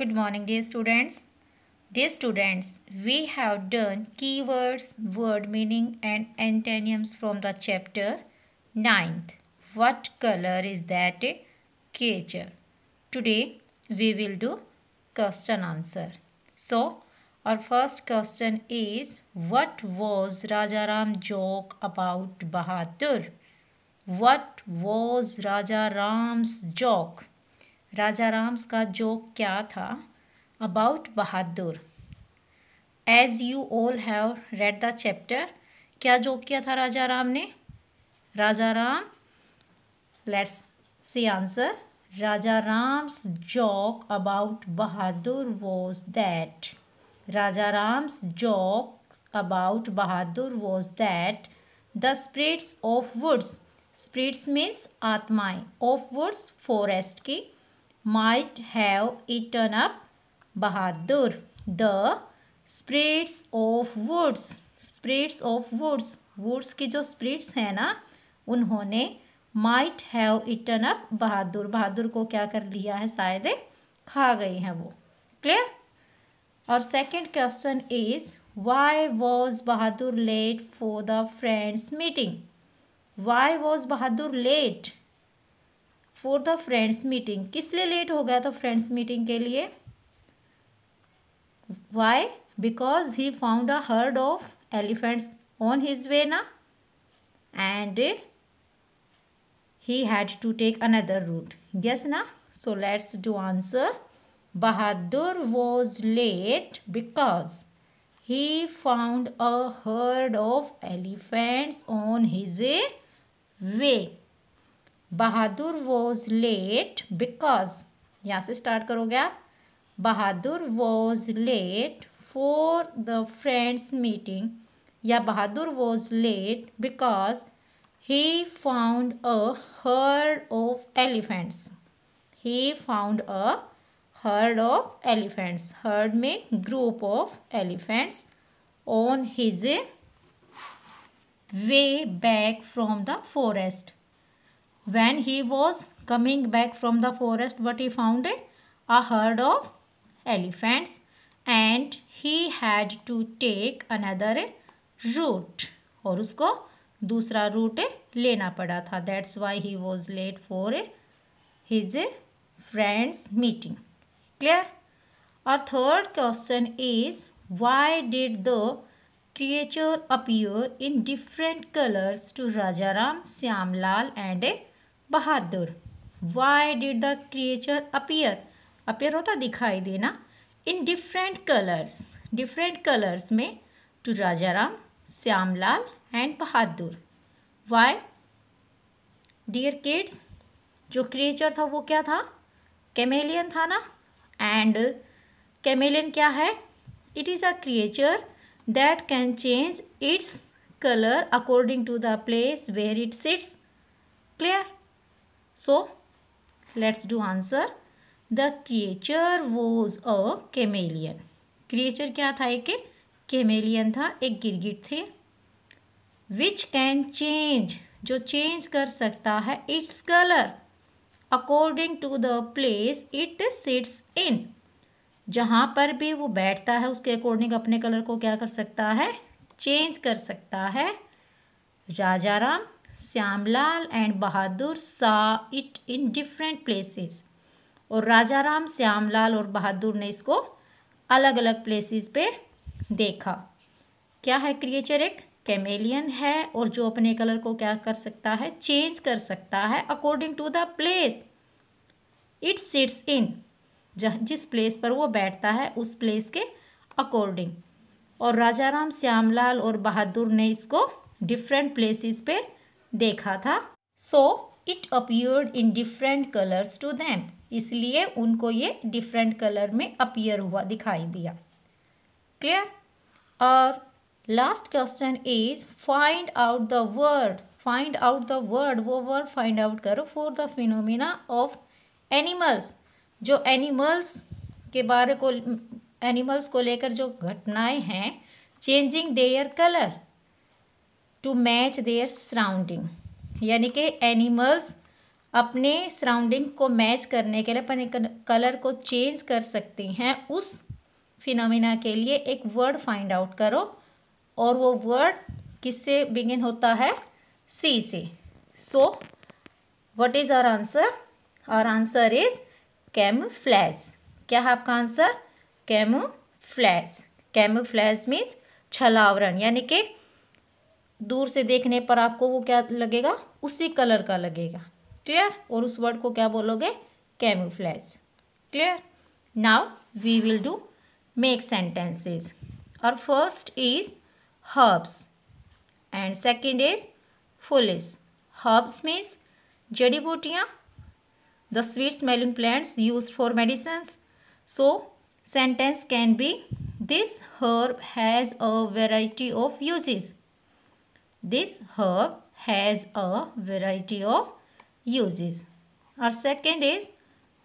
Good morning dear students. Dear students, we have done keywords, word meaning and antonyms from the chapter 9th. What color is that? Creature. Today we will do question answer. So, our first question is What was Rajaram joke about Bahadur? What was Rajaram's joke? राजा राम्स का joke क्या था about Bahadur as you all have read the chapter क्या joke किया था राजा राम ने Raja Ram let's see answer Raja Ram's joke about Bahadur was that Raja Ram's joke about Bahadur was that the spirits of woods spirits means आत्माएं of woods forest की might have eaten up Bahadur. The spirits of woods spirits of woods woods की जो spirits हैं ना उन्होंने might have eaten up Bahadur Bahadur को क्या कर लिया है शायद खा गई हैं वो क्लियर और second question is why was Bahadur late for the friends meeting why was Bahadur late for the friends meeting किस लिए लेट हो गया था फ्रेंड्स मीटिंग के लिए why because he found a herd of elephants on his way ना and he had to take another route yes ना so let's do answer Bahadur was late because he found a herd of elephants on his way Bahadur was late because यहाँ से start करोगे आप Bahadur was late for the friends meeting या Bahadur was late because he found a herd of elephants he found a herd of elephants herd में group of elephants on his way back from the forest when he was coming back from the forest what he found a herd of elephants and he had to take another route और उसको दूसरा root लेना पड़ा था that's why he was late for his friends meeting clear our third question is why did the creature appear in different colors to Rajaram, shyamlal and a Bahadur why did the creature appear appear होता दिखाई देना in different colours different colours में to Shyam Shyamlal and Bahadur why dear kids जो creature था वो क्या था chameleon था ना एंड कैमेलियन क्या है it is a creature that can change its colour according to the place where it sits clear So let's do answer. The creature was a chameleon. Creature क्या था एक केमेलियन था एक गिरगिट the विच कैन चेंज जो change कर सकता है its colour according to the place it sits in जहाँ पर भी वो बैठता है उसके अकॉर्डिंग अपने कलर को क्या कर सकता है चेंज कर सकता है Raja Ram Shyamlal and Bahadur saw it in different places और राजा राम श्यामलाल और बहादुर ने इसको अलग अलग प्लेसेस पे देखा क्या है क्रिएचर एक कैमेलियन है और जो अपने कलर को क्या कर सकता है चेंज कर सकता है according to the place it sits in जिस प्लेस पर वो बैठता है उस प्लेस के अकॉर्डिंग और राजा राम श्यामलाल और बहादुर ने इसको डिफरेंट प्लेसेस पे देखा था so it appeared in different colours to them इसलिए उनको ये डिफरेंट कलर में अपियर हुआ दिखाई दिया क्लियर और last question is find out the word find out the word वो वर्ड फाइंड आउट करो for the phenomena of animals जो एनिमल्स के बारे को एनिमल्स को लेकर जो घटनाएं हैं changing their colour to match their surrounding यानी कि एनिमल्स अपने सराउंडिंग को मैच करने के लिए अपने कलर को चेंज कर सकते हैं उस फिनोमिना के लिए एक वर्ड फाइंड आउट करो और वो वर्ड किससे बिगिन होता है सी से so what is our answer our answer is camouflage क्या है आपका आंसर कैम फ्लैज मीन्स छलावरण यानी कि दूर से देखने पर आपको वो क्या लगेगा उसी कलर का लगेगा क्लियर और उस वर्ड को क्या बोलोगे camouflage clear now we will do make sentences और first is herbs and second is foolish herbs means जड़ी बूटियाँ the sweet smelling plants use for medicines so sentence can be this herb has a variety of uses This herb has a variety of uses. Our second is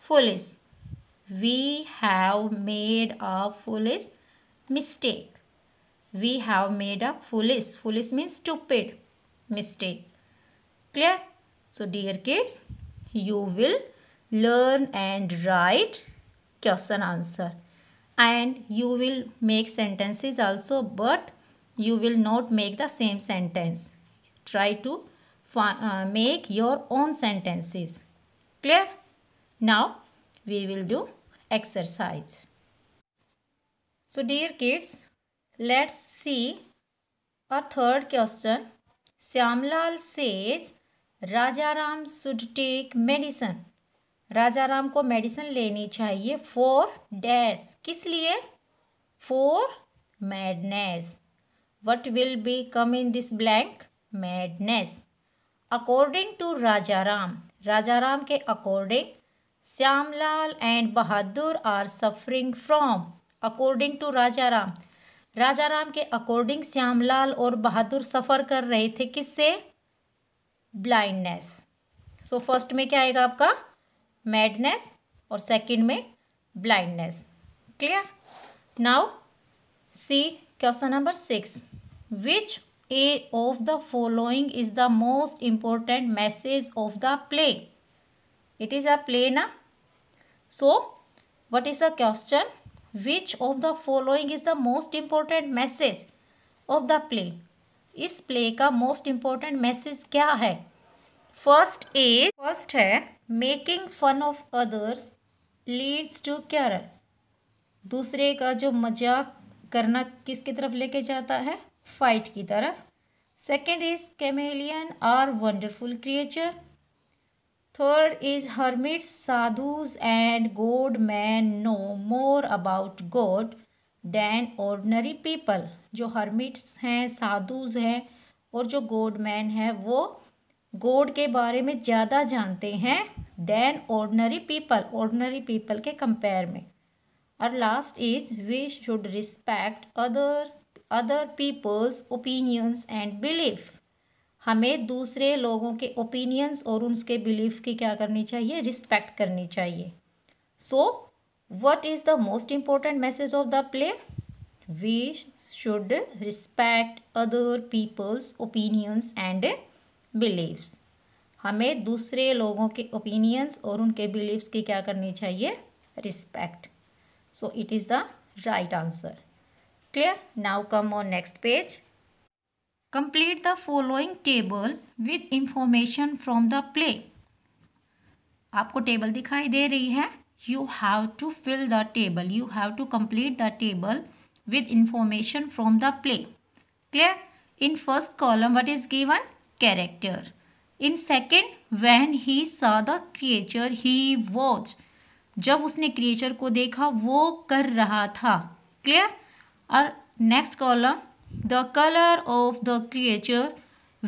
foolish. We have made a foolish mistake. We have made a foolish. Foolish means stupid mistake. Clear? So dear kids, you will learn and write question answer and you will make sentences also but you will not make the same sentence try to uh, make your own sentences clear now we will do exercise so dear kids let's see our third question shyamlal says Raja Ram should take medicine Raja Ram को medicine लेनी चाहिए for dash किस लिए for madness what will become in this blank? Madness. According to Rajaram, Rajaram के according, Shyamlal and Bahadur are suffering from. According to Rajaram, Rajaram के according Shyamlal और बहादुर सफ़र कर रहे थे किससे ब्लाइंडनेस सो फर्स्ट में क्या आएगा आपका मैडनेस और सेकंड में blindness clear now see question number six which a of the following is the most important message of the play it is a play ना so what is the question which of the following is the most important message of the play इस play का most important message क्या है first A first है making fun of others leads to quarrel दूसरे का जो मजाक करना किसकी तरफ लेके जाता है फाइट की तरफ second is chameleon are wonderful creature third is hermits sadhus and god man no more about god than ordinary people जो हर्मिट्स हैं साधुज हैं और जो गोड मैन है वो गोड के बारे में ज़्यादा जानते हैं then ordinary people ordinary people के कंपेयर में और last is we should respect others other people's opinions and belief हमें दूसरे लोगों के ओपिनियंस और उनके बिलीफ की क्या करनी चाहिए रिस्पेक्ट करनी चाहिए so what is the most important message of the play we should respect other people's opinions and beliefs हमें दूसरे लोगों के ओपिनियंस और उनके बिलीव्स की क्या करनी चाहिए respect So it is the right answer. Clear? Now come on next page. Complete the following table with information from the play. aapko table dikhai de rahi hai you have to fill the table you have to complete the table with information from the play. Clear? In first column, what is given? Character. In second, when he saw the creature, he watched. जब उसने creature को देखा वो कर रहा था clear और next column the colour of the creature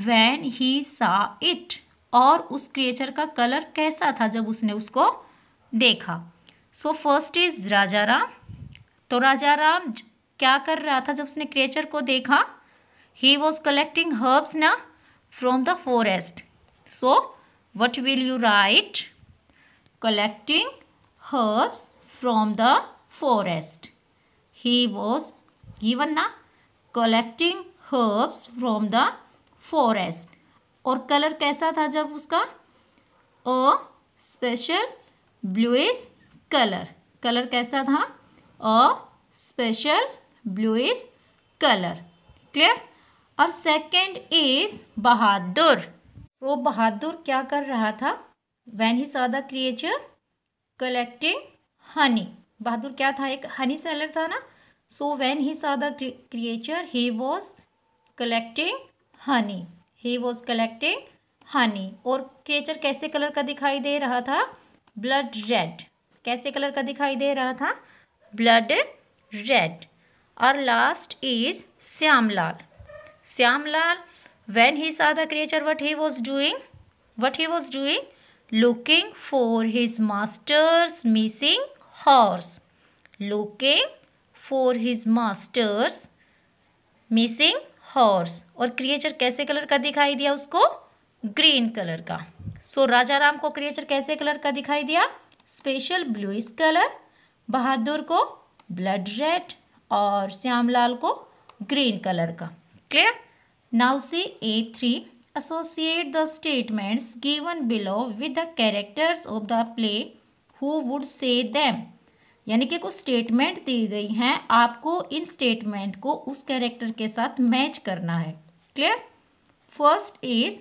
when he saw it और उस क्रिएचर का कलर कैसा था जब उसने उसको देखा सो फर्स्ट इज राजा राम तो राजा राम क्या कर रहा था जब उसने क्रिएचर को देखा ही वॉज कलेक्टिंग हर्ब्स ना from the forest so what will you write collecting herbs from the forest. He was given na collecting herbs from the forest. और कलर कैसा था जब उसका a special bluish colour colour कैसा था a special bluish colour clear और second is Bahadur so Bahadur क्या कर रहा था when he saw the creature collecting honey Bahadur क्या था एक हनी सेलर था ना सो when he saw the creature he was collecting honey he was collecting honey और क्रिएचर कैसे कलर का दिखाई दे रहा था ब्लड रेड कैसे कलर का दिखाई दे रहा था ब्लड रेड और last is Shyam Lal Shyam Lal when he saw the creature what he was doing what he was doing looking for his master's missing horse looking for his master's missing horse और creature कैसे colour का दिखाई दिया उसको green colour का सो so, राजा राम को creature कैसे colour का दिखाई दिया स्पेशल ब्लूइस कलर बहादुर को ब्लड रेड और श्यामलाल को ग्रीन कलर का clear now C A three associate the statements given below with the characters of the play who would say them यानी कि कुछ स्टेटमेंट दी गई हैं आपको इन स्टेटमेंट को उस कैरेक्टर के साथ मैच करना है clear first is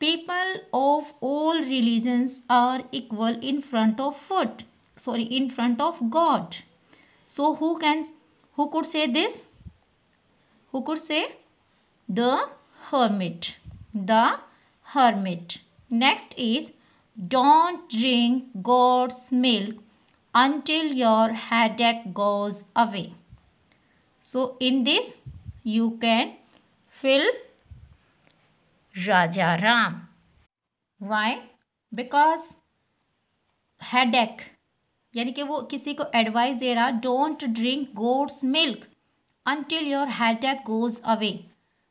people of all religions are equal in front of foot sorry in front of God so who can who could say this who could say the hermit the hermit. Next is don't drink goat's milk until your headache goes away. So in this you can fill Raja Ram. Why? Because headache यानी कि वो किसी को advice दे रहा don't drink goat's milk until your headache goes away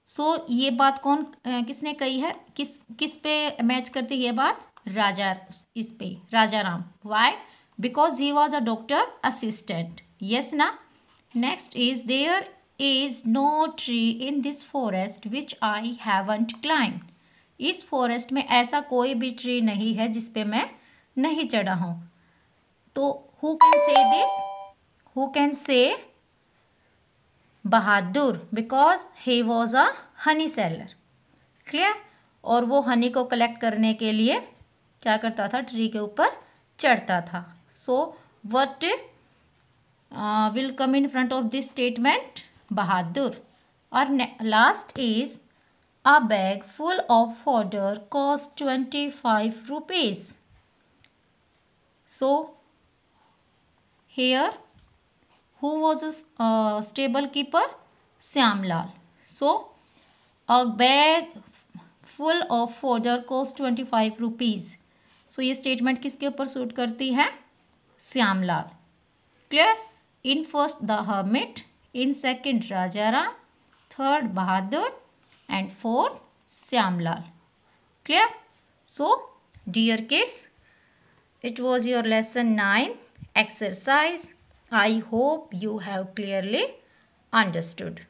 so so, ये बात कौन किसने कही है किस किस पे मैच करती ये बात राजा इस पे Raja Ram why because he was a doctor assistant yes ना next is there is no tree in this forest which I haven't climb इस फॉरेस्ट में ऐसा कोई भी ट्री नहीं है जिस पे मैं नहीं चढ़ा हूँ तो who can say this who can say Bahadur because he was a honey seller clear और वो हनी को कलेक्ट करने के लिए क्या करता था ट्री के ऊपर चढ़ता था so what will come in front of this statement Bahadur और last is a bag full of order cost twenty five rupees so here who was stable keeper stable keeper? Syamlal. So, a bag full of fodder twenty five rupees so ये statement किसके ऊपर suit करती है Shyamlal clear in first the hermit in second Raja Ram third Bahadur and fourth Shyamlal clear so dear kids it was your lesson nine exercise I hope you have clearly understood.